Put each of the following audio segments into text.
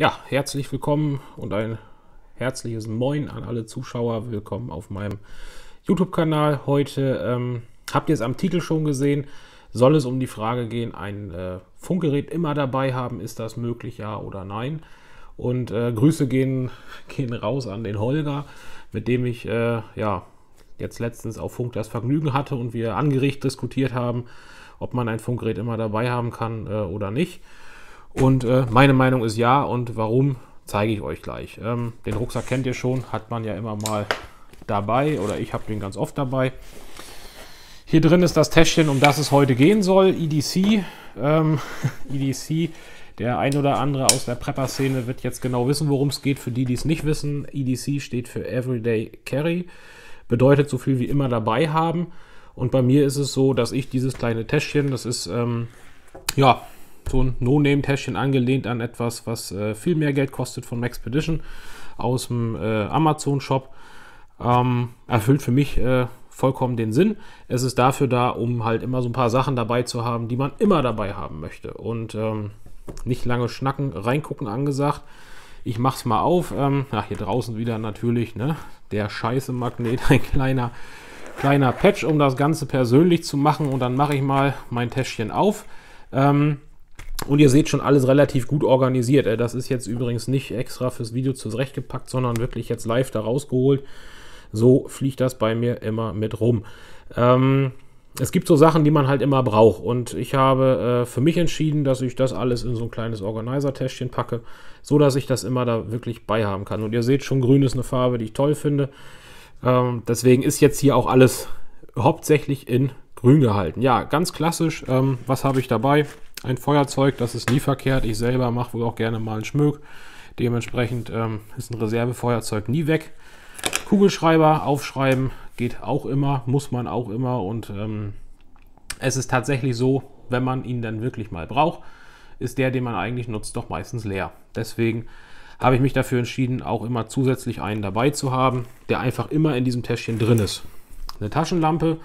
Ja, herzlich willkommen und ein herzliches Moin an alle Zuschauer. Willkommen auf meinem YouTube-Kanal. Heute ähm, habt ihr es am Titel schon gesehen. Soll es um die Frage gehen, ein äh, Funkgerät immer dabei haben? Ist das möglich, ja oder nein? Und äh, Grüße gehen, gehen raus an den Holger, mit dem ich äh, ja jetzt letztens auf Funk das Vergnügen hatte und wir angerichtet diskutiert haben, ob man ein Funkgerät immer dabei haben kann äh, oder nicht. Und äh, meine Meinung ist ja und warum zeige ich euch gleich. Ähm, den Rucksack kennt ihr schon, hat man ja immer mal dabei oder ich habe den ganz oft dabei. Hier drin ist das Täschchen, um das es heute gehen soll, EDC. Ähm, EDC, der ein oder andere aus der Prepper-Szene wird jetzt genau wissen, worum es geht. Für die, die es nicht wissen, EDC steht für Everyday Carry, bedeutet so viel wie immer dabei haben. Und bei mir ist es so, dass ich dieses kleine Täschchen, das ist ähm, ja so ein No-Name-Täschchen angelehnt an etwas, was äh, viel mehr Geld kostet von Maxpedition aus dem äh, Amazon-Shop. Ähm, erfüllt für mich äh, vollkommen den Sinn. Es ist dafür da, um halt immer so ein paar Sachen dabei zu haben, die man immer dabei haben möchte. Und ähm, nicht lange schnacken, reingucken angesagt. Ich mach's mal auf. Ähm, ach, hier draußen wieder natürlich, ne? Der scheiße Magnet, ein kleiner, kleiner Patch, um das Ganze persönlich zu machen. Und dann mache ich mal mein Täschchen auf. Ähm, und ihr seht schon alles relativ gut organisiert. Das ist jetzt übrigens nicht extra fürs Video zurechtgepackt, sondern wirklich jetzt live da rausgeholt. So fliegt das bei mir immer mit rum. Ähm, es gibt so Sachen, die man halt immer braucht. Und ich habe äh, für mich entschieden, dass ich das alles in so ein kleines Organizer-Täschchen packe, so dass ich das immer da wirklich bei haben kann. Und ihr seht schon, grün ist eine Farbe, die ich toll finde. Ähm, deswegen ist jetzt hier auch alles hauptsächlich in grün gehalten. Ja, ganz klassisch. Ähm, was habe ich dabei? ein Feuerzeug, das ist nie verkehrt. Ich selber mache wohl auch gerne mal einen Schmöck. Dementsprechend ähm, ist ein Reservefeuerzeug nie weg. Kugelschreiber aufschreiben geht auch immer, muss man auch immer. Und ähm, es ist tatsächlich so, wenn man ihn dann wirklich mal braucht, ist der, den man eigentlich nutzt, doch meistens leer. Deswegen habe ich mich dafür entschieden, auch immer zusätzlich einen dabei zu haben, der einfach immer in diesem Täschchen drin ist. Eine Taschenlampe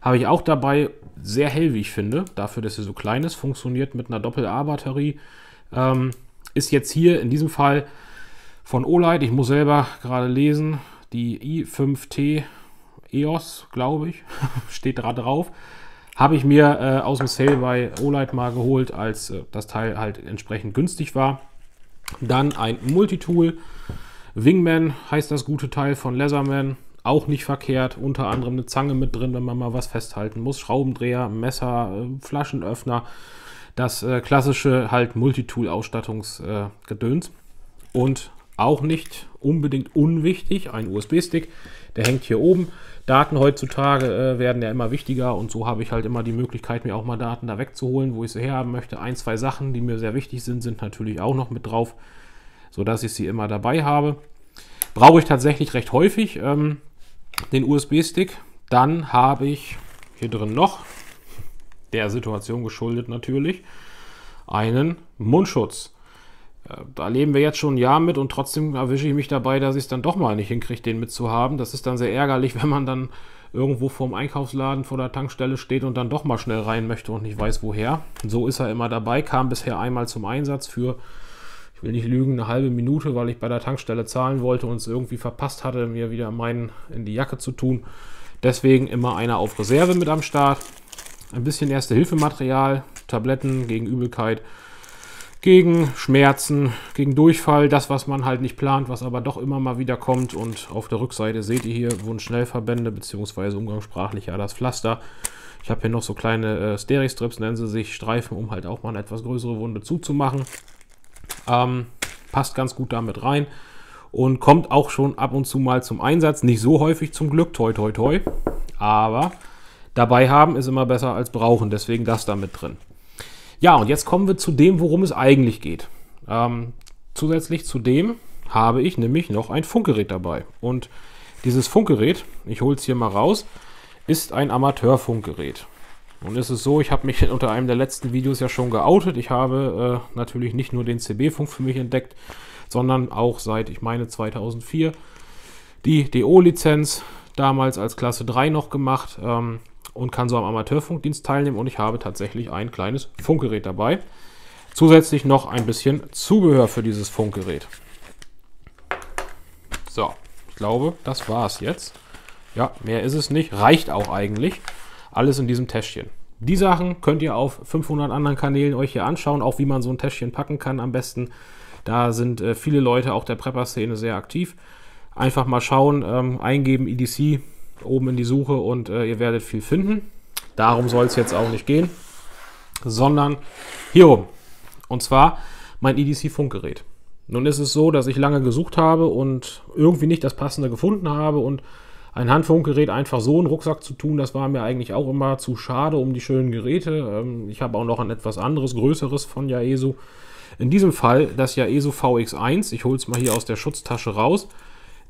habe ich auch dabei, sehr hell, wie ich finde, dafür, dass sie so klein ist, funktioniert mit einer Doppel-A-Batterie. Ähm, ist jetzt hier in diesem Fall von Olight, ich muss selber gerade lesen, die i5T EOS, glaube ich, steht da drauf. Habe ich mir äh, aus dem Sale bei Olight mal geholt, als äh, das Teil halt entsprechend günstig war. Dann ein Multitool. Wingman heißt das gute Teil von Leatherman. Auch nicht verkehrt. Unter anderem eine Zange mit drin, wenn man mal was festhalten muss. Schraubendreher, Messer, äh, Flaschenöffner. Das äh, klassische halt Multitool-Ausstattungsgedöns. Äh, und auch nicht unbedingt unwichtig, ein USB-Stick. Der hängt hier oben. Daten heutzutage äh, werden ja immer wichtiger und so habe ich halt immer die Möglichkeit, mir auch mal Daten da wegzuholen, wo ich sie herhaben möchte. Ein, zwei Sachen, die mir sehr wichtig sind, sind natürlich auch noch mit drauf, sodass ich sie immer dabei habe. Brauche ich tatsächlich recht häufig. Ähm, den USB-Stick. Dann habe ich hier drin noch, der Situation geschuldet natürlich, einen Mundschutz. Äh, da leben wir jetzt schon ein Jahr mit und trotzdem erwische ich mich dabei, dass ich es dann doch mal nicht hinkriege, den mitzuhaben. Das ist dann sehr ärgerlich, wenn man dann irgendwo vorm Einkaufsladen vor der Tankstelle steht und dann doch mal schnell rein möchte und nicht weiß woher. So ist er immer dabei, kam bisher einmal zum Einsatz für ich will nicht lügen, eine halbe Minute, weil ich bei der Tankstelle zahlen wollte und es irgendwie verpasst hatte, mir wieder meinen in die Jacke zu tun. Deswegen immer einer auf Reserve mit am Start. Ein bisschen Erste-Hilfe-Material, Tabletten gegen Übelkeit, gegen Schmerzen, gegen Durchfall, das, was man halt nicht plant, was aber doch immer mal wieder kommt. Und auf der Rückseite seht ihr hier Wundschnellverbände beziehungsweise umgangssprachlich ja das Pflaster. Ich habe hier noch so kleine äh, Steristrips, nennen sie sich, Streifen, um halt auch mal eine etwas größere Wunde zuzumachen. Ähm, passt ganz gut damit rein und kommt auch schon ab und zu mal zum Einsatz. Nicht so häufig zum Glück, toi toi toi. Aber dabei haben ist immer besser als brauchen, deswegen das da mit drin. Ja, und jetzt kommen wir zu dem, worum es eigentlich geht. Ähm, zusätzlich zu dem habe ich nämlich noch ein Funkgerät dabei. Und dieses Funkgerät, ich hole es hier mal raus, ist ein Amateurfunkgerät. Nun ist es so, ich habe mich unter einem der letzten Videos ja schon geoutet. Ich habe äh, natürlich nicht nur den CB-Funk für mich entdeckt, sondern auch seit, ich meine, 2004 die DO-Lizenz, damals als Klasse 3 noch gemacht ähm, und kann so am Amateurfunkdienst teilnehmen. Und ich habe tatsächlich ein kleines Funkgerät dabei. Zusätzlich noch ein bisschen Zubehör für dieses Funkgerät. So, ich glaube, das war es jetzt. Ja, mehr ist es nicht. Reicht auch eigentlich. Alles in diesem Täschchen. Die Sachen könnt ihr auf 500 anderen Kanälen euch hier anschauen, auch wie man so ein Täschchen packen kann am besten. Da sind äh, viele Leute auch der Prepper-Szene sehr aktiv. Einfach mal schauen, ähm, eingeben EDC oben in die Suche und äh, ihr werdet viel finden. Darum soll es jetzt auch nicht gehen, sondern hier oben. Und zwar mein EDC-Funkgerät. Nun ist es so, dass ich lange gesucht habe und irgendwie nicht das passende gefunden habe und ein Handfunkgerät einfach so in den Rucksack zu tun, das war mir eigentlich auch immer zu schade um die schönen Geräte. Ähm, ich habe auch noch ein etwas anderes, größeres von Yaesu. In diesem Fall das Yaesu VX1, ich hole es mal hier aus der Schutztasche raus,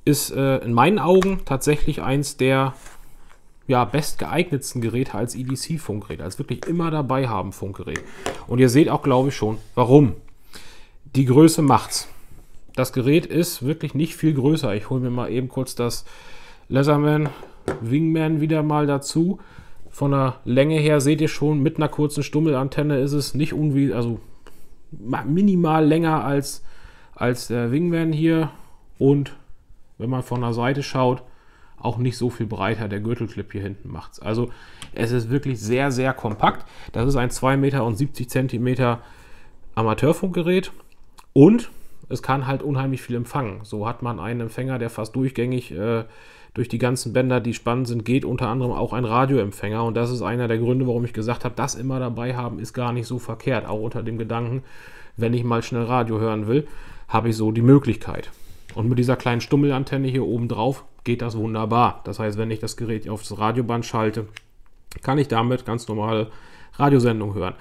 ist äh, in meinen Augen tatsächlich eins der ja, bestgeeignetsten Geräte als EDC-Funkgerät, als wirklich immer dabei haben Funkgerät. Und ihr seht auch, glaube ich, schon, warum. Die Größe macht's. Das Gerät ist wirklich nicht viel größer. Ich hole mir mal eben kurz das Leatherman, Wingman wieder mal dazu. Von der Länge her seht ihr schon, mit einer kurzen Stummelantenne ist es nicht irgendwie, also minimal länger als, als der Wingman hier. Und wenn man von der Seite schaut, auch nicht so viel breiter. Der Gürtelclip hier hinten macht es. Also es ist wirklich sehr, sehr kompakt. Das ist ein 2,70 Meter Amateurfunkgerät. Und es kann halt unheimlich viel empfangen. So hat man einen Empfänger, der fast durchgängig äh, durch die ganzen Bänder, die spannend sind, geht unter anderem auch ein Radioempfänger. Und das ist einer der Gründe, warum ich gesagt habe, das immer dabei haben ist gar nicht so verkehrt. Auch unter dem Gedanken, wenn ich mal schnell Radio hören will, habe ich so die Möglichkeit. Und mit dieser kleinen Stummelantenne hier oben drauf geht das wunderbar. Das heißt, wenn ich das Gerät aufs Radioband schalte, kann ich damit ganz normale Radiosendung hören.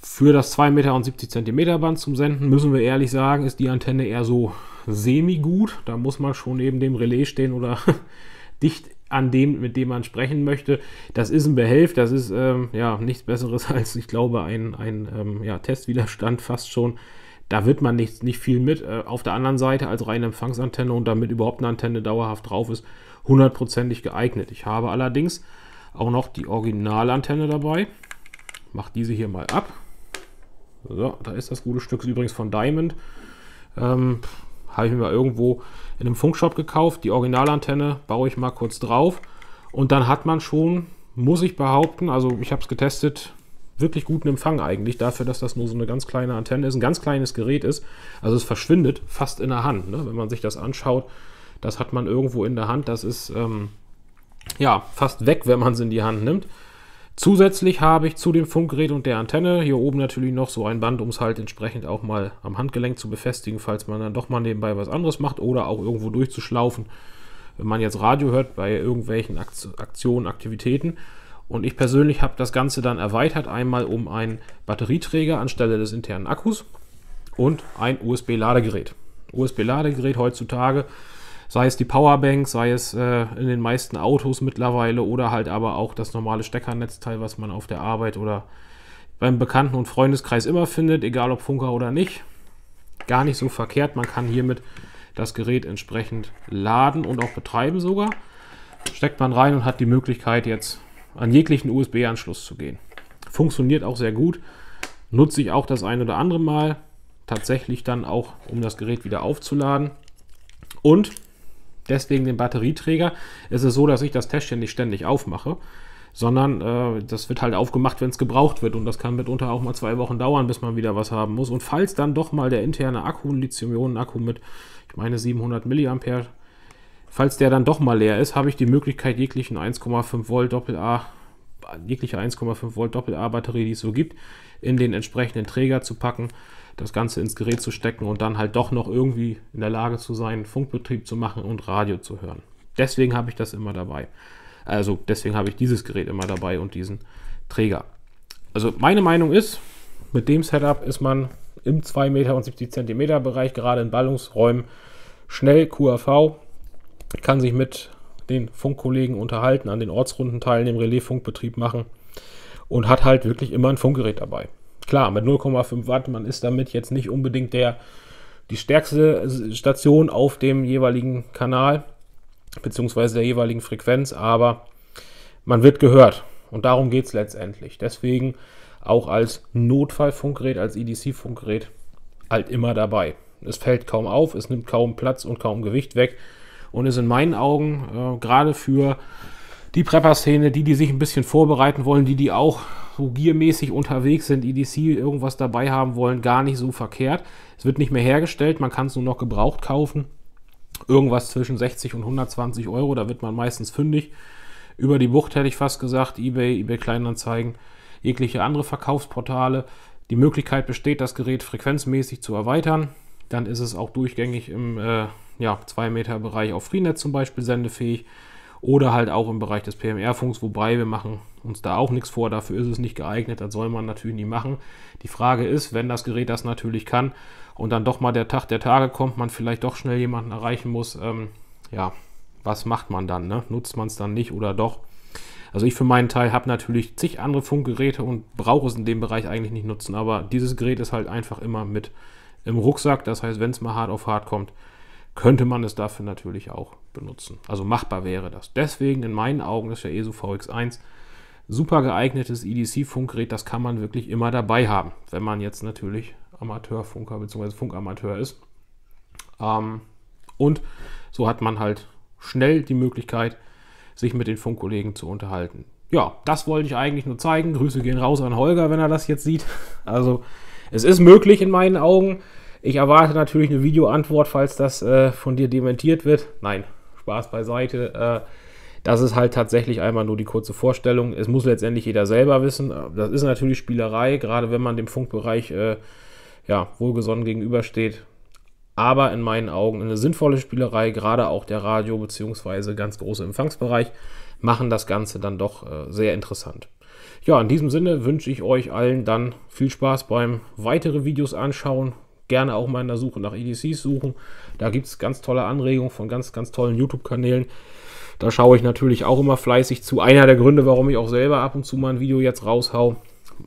Für das 2,70 Meter Band zum Senden, müssen wir ehrlich sagen, ist die Antenne eher so semi-gut. Da muss man schon neben dem Relais stehen oder dicht an dem, mit dem man sprechen möchte. Das ist ein Behelf, das ist ähm, ja nichts Besseres als, ich glaube, ein, ein ähm, ja, Testwiderstand fast schon. Da wird man nicht, nicht viel mit. Äh, auf der anderen Seite als reine Empfangsantenne und damit überhaupt eine Antenne dauerhaft drauf ist, hundertprozentig geeignet. Ich habe allerdings auch noch die Originalantenne dabei. Mach diese hier mal ab. So, da ist das gute Stück übrigens von Diamond. Ähm, habe ich mir irgendwo in einem Funkshop gekauft. Die Originalantenne baue ich mal kurz drauf. Und dann hat man schon, muss ich behaupten, also ich habe es getestet, wirklich guten Empfang eigentlich dafür, dass das nur so eine ganz kleine Antenne ist, ein ganz kleines Gerät ist. Also es verschwindet fast in der Hand. Ne? Wenn man sich das anschaut, das hat man irgendwo in der Hand. Das ist ähm, ja fast weg, wenn man es in die Hand nimmt. Zusätzlich habe ich zu dem Funkgerät und der Antenne hier oben natürlich noch so ein Band, um es halt entsprechend auch mal am Handgelenk zu befestigen, falls man dann doch mal nebenbei was anderes macht oder auch irgendwo durchzuschlaufen, wenn man jetzt Radio hört bei irgendwelchen Aktionen, Aktivitäten. Und ich persönlich habe das Ganze dann erweitert einmal um einen Batterieträger anstelle des internen Akkus und ein USB-Ladegerät. USB-Ladegerät heutzutage sei es die Powerbank, sei es äh, in den meisten Autos mittlerweile oder halt aber auch das normale Steckernetzteil, was man auf der Arbeit oder beim Bekannten- und Freundeskreis immer findet, egal ob Funker oder nicht. Gar nicht so verkehrt, man kann hiermit das Gerät entsprechend laden und auch betreiben sogar. Steckt man rein und hat die Möglichkeit jetzt an jeglichen USB-Anschluss zu gehen. Funktioniert auch sehr gut, nutze ich auch das ein oder andere Mal, tatsächlich dann auch, um das Gerät wieder aufzuladen. Und Deswegen den Batterieträger. Es ist so, dass ich das Täschchen nicht ständig aufmache, sondern äh, das wird halt aufgemacht, wenn es gebraucht wird. Und das kann mitunter auch mal zwei Wochen dauern, bis man wieder was haben muss. Und falls dann doch mal der interne Akku, ein Lithium-Ionen-Akku mit, ich meine, 700 mAh, falls der dann doch mal leer ist, habe ich die Möglichkeit, jeglichen 1,5 Volt Doppel-A, jegliche 1,5 Volt Doppel-A-Batterie, die es so gibt, in den entsprechenden Träger zu packen das Ganze ins Gerät zu stecken und dann halt doch noch irgendwie in der Lage zu sein, Funkbetrieb zu machen und Radio zu hören. Deswegen habe ich das immer dabei. Also deswegen habe ich dieses Gerät immer dabei und diesen Träger. Also meine Meinung ist, mit dem Setup ist man im 2 Meter und 70 Zentimeter Bereich, gerade in Ballungsräumen, schnell QAV, kann sich mit den Funkkollegen unterhalten, an den Ortsrunden teilnehmen, Relais-Funkbetrieb machen und hat halt wirklich immer ein Funkgerät dabei. Klar, mit 0,5 Watt, man ist damit jetzt nicht unbedingt der, die stärkste Station auf dem jeweiligen Kanal beziehungsweise der jeweiligen Frequenz, aber man wird gehört und darum geht es letztendlich. Deswegen auch als Notfallfunkgerät, als EDC-Funkgerät halt immer dabei. Es fällt kaum auf, es nimmt kaum Platz und kaum Gewicht weg und ist in meinen Augen äh, gerade für die Prepper-Szene, die, die sich ein bisschen vorbereiten wollen, die, die auch so giermäßig unterwegs sind, EDC irgendwas dabei haben wollen, gar nicht so verkehrt. Es wird nicht mehr hergestellt, man kann es nur noch gebraucht kaufen. Irgendwas zwischen 60 und 120 Euro, da wird man meistens fündig. Über die Bucht hätte ich fast gesagt, eBay, eBay Kleinanzeigen, jegliche andere Verkaufsportale. Die Möglichkeit besteht, das Gerät frequenzmäßig zu erweitern. Dann ist es auch durchgängig im äh, ja, 2 Meter Bereich auf Freenet zum Beispiel sendefähig oder halt auch im Bereich des PMR-Funks, wobei wir machen uns da auch nichts vor, dafür ist es nicht geeignet, das soll man natürlich nie machen. Die Frage ist, wenn das Gerät das natürlich kann und dann doch mal der Tag der Tage kommt, man vielleicht doch schnell jemanden erreichen muss, ähm, ja, was macht man dann? Ne? Nutzt man es dann nicht oder doch? Also ich für meinen Teil habe natürlich zig andere Funkgeräte und brauche es in dem Bereich eigentlich nicht nutzen, aber dieses Gerät ist halt einfach immer mit im Rucksack, das heißt, wenn es mal hart auf hart kommt, könnte man es dafür natürlich auch benutzen. Also machbar wäre das. Deswegen in meinen Augen ist der ESO VX1 super geeignetes EDC-Funkgerät. Das kann man wirklich immer dabei haben, wenn man jetzt natürlich Amateurfunker bzw. Funkamateur ist. Ähm, und so hat man halt schnell die Möglichkeit, sich mit den Funkkollegen zu unterhalten. Ja, das wollte ich eigentlich nur zeigen. Grüße gehen raus an Holger, wenn er das jetzt sieht. Also es ist möglich in meinen Augen. Ich erwarte natürlich eine Videoantwort, falls das äh, von dir dementiert wird. Nein, Spaß beiseite. Äh, das ist halt tatsächlich einmal nur die kurze Vorstellung. Es muss letztendlich jeder selber wissen. Das ist natürlich Spielerei, gerade wenn man dem Funkbereich äh, ja, wohlgesonnen gegenübersteht. Aber in meinen Augen eine sinnvolle Spielerei, gerade auch der Radio- bzw. ganz große Empfangsbereich, machen das Ganze dann doch äh, sehr interessant. Ja, in diesem Sinne wünsche ich euch allen dann viel Spaß beim weitere Videos anschauen gerne auch mal in der Suche nach EDCs suchen. Da gibt es ganz tolle Anregungen von ganz, ganz tollen YouTube-Kanälen. Da schaue ich natürlich auch immer fleißig zu. Einer der Gründe, warum ich auch selber ab und zu mal ein Video jetzt raushau,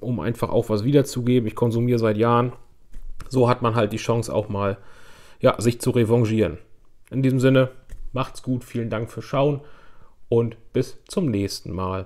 um einfach auch was wiederzugeben. Ich konsumiere seit Jahren. So hat man halt die Chance auch mal, ja, sich zu revanchieren. In diesem Sinne, macht's gut, vielen Dank fürs Schauen und bis zum nächsten Mal.